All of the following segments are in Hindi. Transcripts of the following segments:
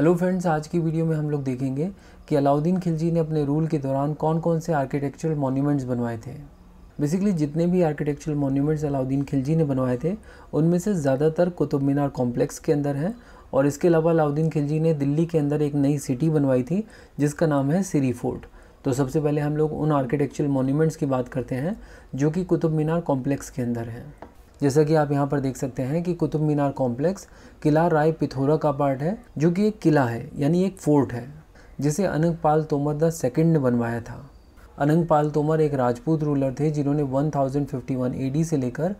हेलो फ्रेंड्स आज की वीडियो में हम लोग देखेंगे कि अलाउद्दीन खिलजी ने अपने रूल के दौरान कौन कौन से आर्किटेक्चरल मोन्यूमेंट्स बनवाए थे बेसिकली जितने भी आर्किटेक्चरल मोन्यूमेंट्स अलाउद्दीन खिलजी ने बनवाए थे उनमें से ज़्यादातर कुतुब मीनार कॉम्प्लेक्स के अंदर हैं और इसके अलावा अलाउद्दीन खिलजी ने दिल्ली के अंदर एक नई सिटी बनवाई थी जिसका नाम है सिरी फोर्ट तो सबसे पहले हम लोग उन आर्किटेक्चरल मोन्यूमेंट्स की बात करते हैं जो कि कुतुब मीनार कॉम्प्लेक्स के अंदर हैं जैसा कि आप यहाँ पर देख सकते हैं कि कुतुब मीनार कॉम्प्लेक्स किला राय पिथौरा का पार्ट है जो कि एक किला है यानी एक फोर्ट है जिसे पाल तोमर द सेकेंड ने बनवाया था पाल तोमर एक राजपूत रूलर थे जिन्होंने 1051 थाउजेंड से लेकर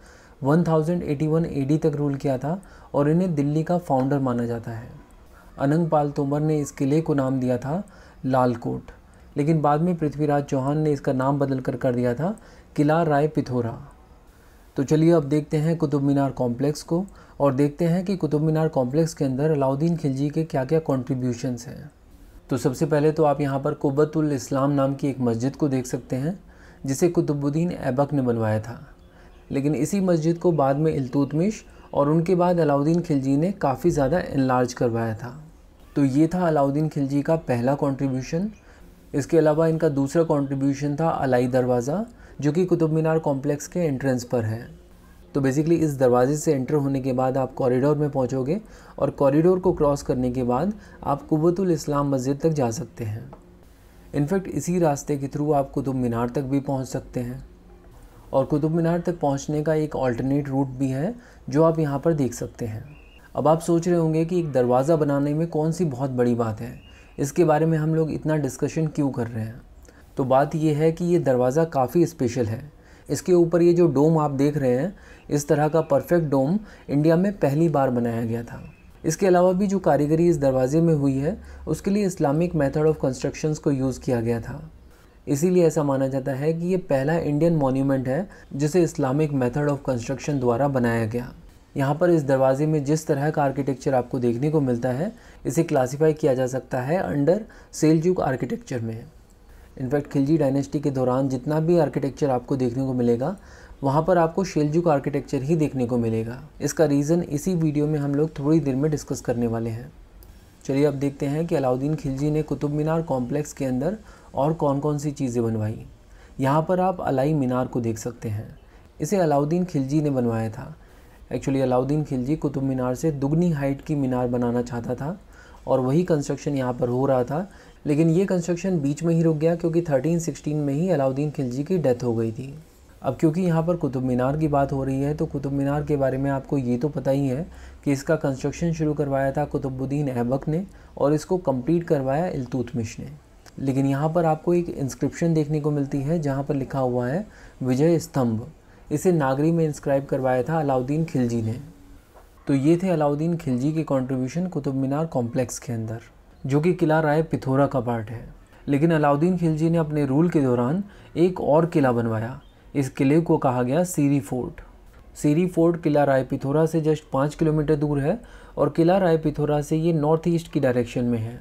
1081 थाउजेंड तक रूल किया था और इन्हें दिल्ली का फाउंडर माना जाता है पाल तोमर ने इस किले को नाम दिया था लाल कोट लेकिन बाद में पृथ्वीराज चौहान ने इसका नाम बदल कर कर दिया था किला राय पिथौरा तो चलिए अब देखते हैं कुतुब मीनार कॉम्प्लेक्स को और देखते हैं कि कुतुब मीनार कॉम्प्लेक्स के अंदर अलाउद्दीन खिलजी के क्या क्या कॉन्ट्रीब्यूशनस हैं तो सबसे पहले तो आप यहाँ पर कुबतुल इस्लाम नाम की एक मस्जिद को देख सकते हैं जिसे कुतुबुद्दीन ऐबक ने बनवाया था लेकिन इसी मस्जिद को बाद में इलतुतमिश और उनके बाद अलाउद्दीन खिलजी ने काफ़ी ज़्यादा इनलार्ज करवाया था तो ये था अलाउद्दीन खिलजी का पहला कॉन्ट्रीब्यूशन इसके अलावा इनका दूसरा कंट्रीब्यूशन था अलाई दरवाज़ा जो कि कुतुब मीनार कॉम्प्लेक्स के एंट्रेंस पर है तो बेसिकली इस दरवाज़े से एंटर होने के बाद आप कॉरिडोर में पहुंचोगे और कॉरिडोर को क्रॉस करने के बाद आप कुबतुल इस्लाम मस्जिद तक जा सकते हैं इनफैक्ट इसी रास्ते के थ्रू आप कुतुब मीनार तक भी पहुंच सकते हैं और कुतुब मीनार तक पहुंचने का एक ऑल्टरनेट रूट भी है जो आप यहाँ पर देख सकते हैं अब आप सोच रहे होंगे कि एक दरवाज़ा बनाने में कौन सी बहुत बड़ी बात है इसके बारे में हम लोग इतना डिस्कशन क्यों कर रहे हैं तो बात यह है कि ये दरवाज़ा काफ़ी स्पेशल है इसके ऊपर ये जो डोम आप देख रहे हैं इस तरह का परफेक्ट डोम इंडिया में पहली बार बनाया गया था इसके अलावा भी जो कारीगरी इस दरवाज़े में हुई है उसके लिए इस्लामिक मेथड ऑफ कंस्ट्रक्शंस को यूज़ किया गया था इसीलिए ऐसा माना जाता है कि ये पहला इंडियन मॉन्यूमेंट है जिसे इस्लामिक मेथड ऑफ कंस्ट्रक्शन द्वारा बनाया गया यहाँ पर इस दरवाजे में जिस तरह का आर्किटेक्चर आपको देखने को मिलता है इसे क्लासिफाई किया जा सकता है अंडर सेलजुक आर्किटेक्चर में इनफैक्ट खिलजी डायनेस्टी के दौरान जितना भी आर्किटेक्चर आपको देखने को मिलेगा वहाँ पर आपको शेलजुक आर्किटेक्चर ही देखने को मिलेगा इसका रीज़न इसी वीडियो में हम लोग थोड़ी देर में डिस्कस करने वाले हैं चलिए अब देखते हैं कि अलाउद्दीन खिलजी ने कुतुब मीनार कॉम्प्लेक्स के अंदर और कौन कौन सी चीज़ें बनवाई यहाँ पर आप अलाई मीनार को देख सकते हैं इसे अलाउद्दीन खिलजी ने बनवाया था एक्चुअली अलाउद्दीन खिलजी कुतुब मीनार से दुगनी हाइट की मीनार बनाना चाहता था और वही कंस्ट्रक्शन यहाँ पर हो रहा था लेकिन ये कंस्ट्रक्शन बीच में ही रुक गया क्योंकि 1316 में ही अलाउद्दीन खिलजी की डेथ हो गई थी अब क्योंकि यहाँ पर कुतुब मीनार की बात हो रही है तो कुतुब मीनार के बारे में आपको ये तो पता ही है कि इसका कंस्ट्रक्शन शुरू करवाया था कुतुबुद्दीन ऐबक ने और इसको कंप्लीट करवाया इलतुतमिश ने लेकिन यहाँ पर आपको एक इंस्क्रिप्शन देखने को मिलती है जहाँ पर लिखा हुआ है विजय स्तंभ इसे नागरी में इंस्क्राइब करवाया था अलाउद्दीन खिलजी ने तो ये थे अलाउद्दीन खिलजी के कंट्रीब्यूशन कुतुब मीनार कॉम्प्लेक्स के अंदर जो कि किला राय पिथौरा का पार्ट है लेकिन अलाउद्दीन खिलजी ने अपने रूल के दौरान एक और किला बनवाया इस किले को कहा गया सीरी फोर्ट सीरी फोर्ट किला राय पिथौरा से जस्ट पाँच किलोमीटर दूर है और किला राय पिथौरा से ये नॉर्थ ईस्ट की डायरेक्शन में है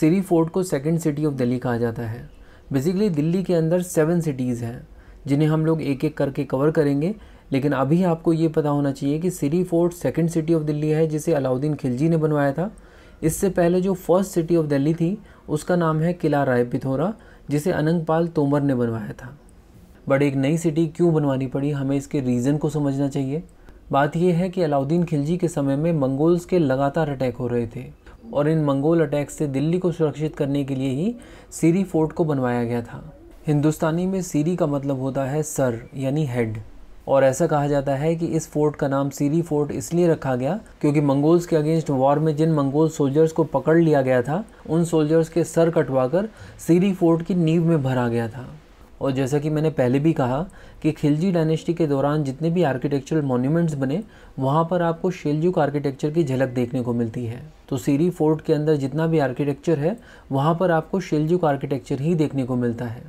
सीरी फोर्ट को सेकेंड सिटी ऑफ दिल्ली कहा जाता है बेसिकली दिल्ली के अंदर सेवन सिटीज़ हैं जिन्हें हम लोग एक एक करके कवर करेंगे लेकिन अभी आपको ये पता होना चाहिए कि Siri fort second city of Delhi है जिसे अलाउद्दीन खिलजी ने बनवाया था इससे पहले जो फर्स्ट सिटी ऑफ दिल्ली थी उसका नाम है किला राय पिथौरा जिसे अनंगपाल तोमर ने बनवाया था बट एक नई सिटी क्यों बनवानी पड़ी हमें इसके रीज़न को समझना चाहिए बात यह है कि अलाउद्दीन खिलजी के समय में मंगोल्स के लगातार अटैक हो रहे थे और इन मंगोल अटैक से दिल्ली को सुरक्षित करने के लिए ही सीरी फोर्ट को बनवाया गया था हिंदुस्तानी में सीरी का मतलब होता है सर यानी हेड और ऐसा कहा जाता है कि इस फोर्ट का नाम सीरी फोर्ट इसलिए रखा गया क्योंकि मंगोल्स के अगेंस्ट वॉर में जिन मंगोल सोल्जर्स को पकड़ लिया गया था उन सोल्जर्स के सर कटवाकर सीरी फोर्ट की नींव में भरा गया था और जैसा कि मैंने पहले भी कहा कि खिलजी डायनेस्टी के दौरान जितने भी आर्किटेक्चरल मॉन्यूमेंट्स बने वहाँ पर आपको शेलजुक आर्किटेक्चर की झलक देखने को मिलती है तो सीरी फोर्ट के अंदर जितना भी आर्किटेक्चर है वहाँ पर आपको शेलजुक आर्किटेक्चर ही देखने को मिलता है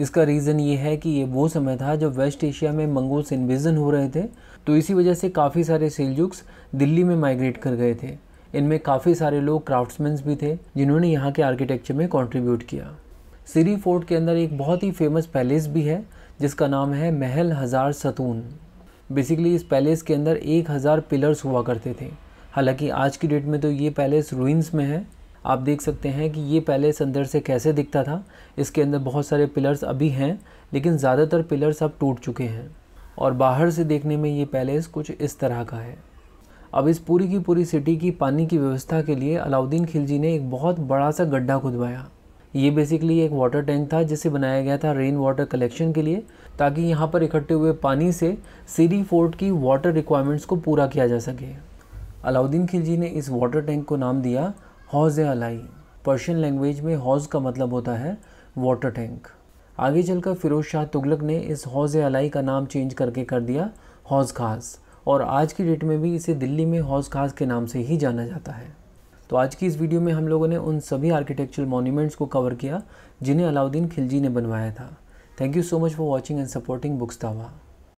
इसका रीज़न ये है कि ये वो समय था जब वेस्ट एशिया में मंगोल्स इन्वेजन हो रहे थे तो इसी वजह से काफ़ी सारे सेलजुक्स दिल्ली में माइग्रेट कर गए थे इनमें काफ़ी सारे लोग क्राफ्ट्समैन्स भी थे जिन्होंने यहाँ के आर्किटेक्चर में कॉन्ट्रीब्यूट किया सिरी फोर्ट के अंदर एक बहुत ही फेमस पैलेस भी है जिसका नाम है महल हज़ार सतून बेसिकली इस पैलेस के अंदर एक हज़ार पिलर्स हुआ करते थे हालांकि आज की डेट में तो ये पैलेस रूइंस में है आप देख सकते हैं कि ये पहले इस अंदर से कैसे दिखता था इसके अंदर बहुत सारे पिलर्स अभी हैं लेकिन ज़्यादातर पिलर्स अब टूट चुके हैं और बाहर से देखने में ये पैलेस कुछ इस तरह का है अब इस पूरी की पूरी सिटी की पानी की व्यवस्था के लिए अलाउद्दीन खिलजी ने एक बहुत बड़ा सा गड्ढा खुदवाया ये बेसिकली एक वाटर टैंक था जिसे बनाया गया था रेन वाटर कलेक्शन के लिए ताकि यहाँ पर इकट्ठे हुए पानी से सीरी फोर्ट की वाटर रिक्वायरमेंट्स को पूरा किया जा सके अलाउद्दीन खिलजी ने इस वाटर टैंक को नाम दिया हौज अलाई पर्शियन लैंग्वेज में हौज का मतलब होता है वाटर टैंक आगे चलकर फिरोज शाह तुगलक ने इस हौज अलाई का नाम चेंज करके कर दिया हौज खास और आज की डेट में भी इसे दिल्ली में हौज खास के नाम से ही जाना जाता है तो आज की इस वीडियो में हम लोगों ने उन सभी आर्किटेक्चरल मॉन्यूमेंट्स को कवर किया जिन्हें अलाउद्दीन खिलजी ने बनवाया था thank you so much for watching and supporting books दावा